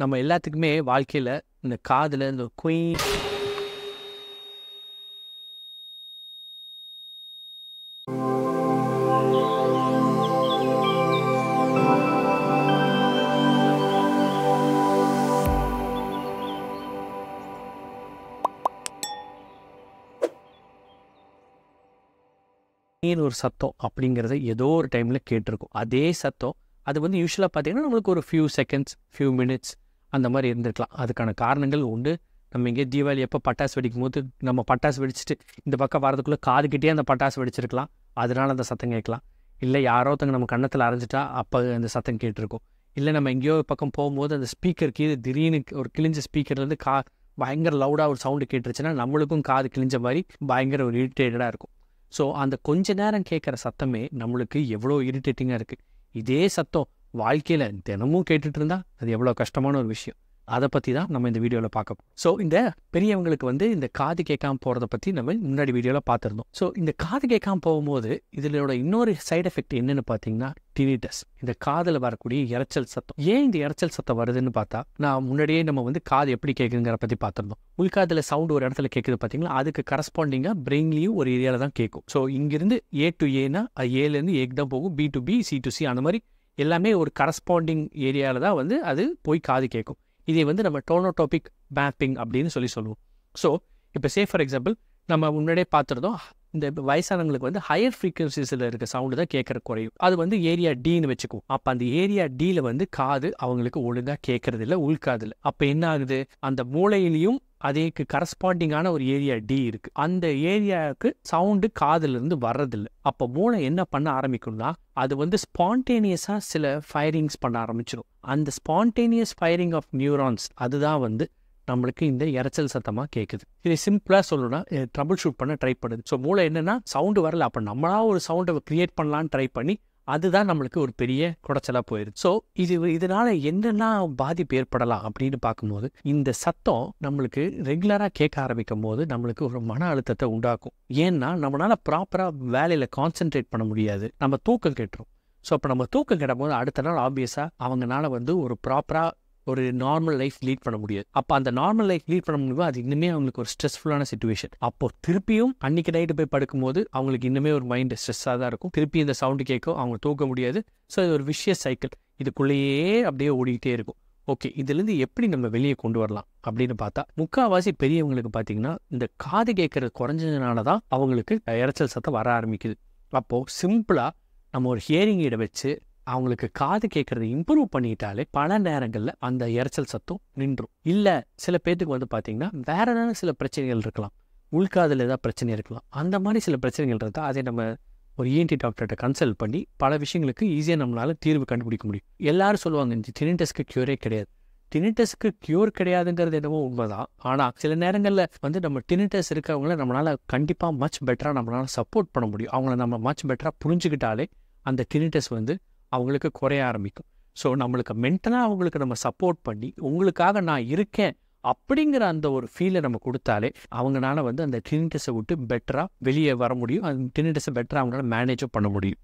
நம்ம எல்லாத்துக்குமே வாழ்க்கையில் இந்த காதில் இந்த குய் ஒரு சத்தம் அப்படிங்கிறத ஏதோ ஒரு டைமில் கேட்டிருக்கும் அதே சத்தம் அது வந்து யூஸ்வலாக பார்த்தீங்கன்னா நம்மளுக்கு ஒரு ஃபியூ செகண்ட்ஸ் ஃபியூ மினிட்ஸ் அந்த மாதிரி இருந்திருக்கலாம் அதுக்கான காரணங்கள் உண்டு நம்ம இங்கே தீபாவளி எப்போ பட்டாசு வெடிக்கும் போது நம்ம பட்டாசு வெடிச்சிட்டு இந்த பக்கம் வரதுக்குள்ளே காதுக்கிட்டே அந்த பட்டாசு வெடிச்சிருக்கலாம் அதனால் அந்த சத்தம் கேட்கலாம் இல்லை யாரோ ஒருத்தங்க நம்ம கன்னத்தில் அரைஞ்சிட்டா அப்போ அந்த சத்தம் கேட்டிருக்கும் இல்லை நம்ம எங்கேயோ பக்கம் போகும்போது அந்த ஸ்பீக்கர் கீழே திடீர்னு ஒரு கிழிஞ்ச ஸ்பீக்கர்லேருந்து கா பயங்கர லவுடாக ஒரு சவுண்டு கேட்டுருச்சுன்னா நம்மளுக்கும் காது கிழிஞ்ச மாதிரி பயங்கர ஒரு இரிட்டேட்டடாக இருக்கும் ஸோ அந்த கொஞ்ச நேரம் கேட்குற சத்தமே நம்மளுக்கு எவ்வளோ இரிட்டேட்டிங்காக இருக்குது இதே சத்தம் வாழ்க்கையில் தினமும் கேட்டுட்டு இருந்தால் அது எவ்வளோ கஷ்டமான ஒரு விஷயம் அதை பற்றி தான் நம்ம இந்த வீடியோவில் பார்க்க ஸோ இந்த பெரியவங்களுக்கு வந்து இந்த காது கேட்காம போகிறத பற்றி நம்ம முன்னாடி வீடியோவில் பார்த்துருந்தோம் ஸோ இந்த காது கேட்காம போகும்போது இதிலோட இன்னொரு சைட் எஃபெக்ட் என்னென்னு பார்த்தீங்கன்னா டினிட்டஸ் இந்த காதில் வரக்கூடிய இறைச்சல் சத்தம் ஏன் இந்த இறைச்சல் சத்தம் வருதுன்னு பார்த்தா நான் முன்னாடியே நம்ம வந்து காது எப்படி கேட்குதுங்கிற பற்றி பார்த்துருந்தோம் உள்காதில் சவுண்ட் ஒரு இடத்துல கேட்குது பார்த்தீங்களா அதுக்கு கரஸ்பாண்டிங்காக பிரெயின்லேயும் ஒரு ஏரியாவில் தான் கேட்கும் ஸோ இங்கிருந்து ஏ டு ஏனா ஏலேருந்து ஏக்கு தான் போகும் B to B C to C அந்த மாதிரி எல்லாமே ஒரு கரஸ்பாண்டிங் ஏரியாவில் தான் வந்து அது போய் காது கேட்கும் இதை வந்து நம்ம டோனோடோபிக் மேப்பிங் அப்படின்னு சொல்லி சொல்லுவோம் ஸோ இப்போ சே ஃபார் எக்ஸாம்பிள் நம்ம முன்னாடியே பார்த்துருந்தோம் இந்த வயசானவங்களுக்கு வந்து ஹையர் ஃப்ரீக்வன்சிஸில் இருக்க சவுண்டு தான் கேட்குற குறையும் அது வந்து ஏரியா டீன்னு வச்சுக்குவோம் அப்போ அந்த ஏரியா டீல வந்து காது அவங்களுக்கு ஒழுங்காக கேட்கறது இல்லை உள்காது அப்போ என்ன ஆகுது அந்த மூளையிலையும் அதேக்கு கரஸ்பாண்டிங்கான ஒரு ஏரியா டி இருக்குது அந்த ஏரியாவுக்கு சவுண்டு காதுலேருந்து வர்றதில்லை அப்போ மூளை என்ன பண்ண ஆரம்பிக்கும்னா அது வந்து ஸ்பான்டேனியஸாக சில ஃபயரிங்ஸ் பண்ண ஆரம்பிச்சிடும் அந்த ஸ்பான்டேனியஸ் ஃபயரிங் ஆஃப் நியூரான்ஸ் அதுதான் வந்து நம்மளுக்கு இந்த இறைச்சல் சத்தமாக கேட்குது இதை சிம்பிளாக சொல்லணும்னா ட்ரபுள் ஷூட் பண்ண ட்ரை பண்ணுது ஸோ மூளை என்னென்னா சவுண்டு வரல அப்போ நம்மளா ஒரு சவுண்டை க்ரியேட் பண்ணலான்னு ட்ரை பண்ணி அதுதான் நம்மளுக்கு ஒரு பெரிய குடைச்சலாக போயிடுது ஸோ இது இதனால் என்னென்ன பாதிப்பு ஏற்படலாம் அப்படின்னு பார்க்கும்போது இந்த சத்தம் நம்மளுக்கு ரெகுலராக கேட்க ஆரம்பிக்கும் போது நம்மளுக்கு ஒரு மன அழுத்தத்தை உண்டாக்கும் ஏன்னா நம்மளால் ப்ராப்பராக வேலையில் கான்சென்ட்ரேட் பண்ண முடியாது நம்ம தூக்கம் கேட்டுரும் ஸோ அப்போ நம்ம தூக்கம் கிடக்கும்போது அடுத்த நாள் ஆப்வியஸாக அவங்களால வந்து ஒரு ப்ராப்பராக ஒரு நார்மல் லைஃப் லீட் பண்ண முடியாது அப்போ அந்த நார்மல் லைஃப் லீட் பண்ண முடியும் அது இன்னுமே அவங்களுக்கு ஒரு ஸ்ட்ரெஸ்ஃபுல்லான சுச்சுவேஷன் அப்போ திருப்பியும் அன்னைக்கு நைட்டு போய் படுக்கும்போது அவங்களுக்கு இன்னுமே ஒரு மைண்ட் ஸ்ட்ரெஸ்ஸாக தான் இருக்கும் திருப்பி இந்த சவுண்டு கேட்கும் அவங்க தூக்க முடியாது ஸோ இது ஒரு விஷய சைக்கிள் இதுக்குள்ளேயே அப்படியே ஓடிக்கிட்டே இருக்கும் ஓகே இதுலேருந்து எப்படி நம்ம வெளியே கொண்டு வரலாம் அப்படின்னு பார்த்தா முக்காவாசி பெரியவங்களுக்கு பார்த்தீங்கன்னா இந்த காது கேட்கறது குறைஞ்சதுனால தான் அவங்களுக்கு இறைச்சல் சத்தம் வர ஆரம்பிக்குது அப்போது சிம்பிளாக நம்ம ஒரு ஹியரிங் இடை வச்சு அவங்களுக்கு காது கேட்குறத இம்ப்ரூவ் பண்ணிட்டாலே பல நேரங்களில் அந்த இறைச்சல் சத்தம் நின்றும் இல்லை சில பேர்த்துக்கு வந்து பார்த்திங்கன்னா வேறு ஏதாவது சில பிரச்சனைகள் இருக்கலாம் உள்காதில் ஏதாவது பிரச்சனை இருக்கலாம் அந்த மாதிரி சில பிரச்சனைகள் இருந்தால் அதை நம்ம ஒரு இஎன்டி டாக்டர்கிட்ட கன்சல்ட் பண்ணி பல விஷயங்களுக்கு ஈஸியாக நம்மளால் தீர்வு கண்டுபிடிக்க முடியும் எல்லாரும் சொல்லுவாங்க இந்த தினிடஸ்க்கு க்யூரே கிடையாது டினிட்டஸ்க்கு க்யூர் கிடையாதுங்கிறது என்னவோ உண்மைதான் ஆனால் சில நேரங்களில் வந்து நம்ம டினிட்டஸ் இருக்கிறவங்கள நம்மளால் கண்டிப்பாக மச் பெட்டராக நம்மளால் சப்போர்ட் பண்ண முடியும் அவங்கள நம்ம மச் பெட்டராக புரிஞ்சுக்கிட்டாலே அந்த டினிட்டஸ் வந்து அவங்களுக்கு குறைய ஆரம்பிக்கும் ஸோ நம்மளுக்கு மென்டலாக அவங்களுக்கு நம்ம சப்போர்ட் பண்ணி உங்களுக்காக நான் இருக்கேன் அப்படிங்கிற அந்த ஒரு ஃபீலை நம்ம கொடுத்தாலே அவங்களால வந்து அந்த டினிட்டஸை விட்டு பெட்டராக வெளியே வர முடியும் அந்த டினிட்டஸை பெட்டராக அவங்களால மேனேஜும் பண்ண முடியும்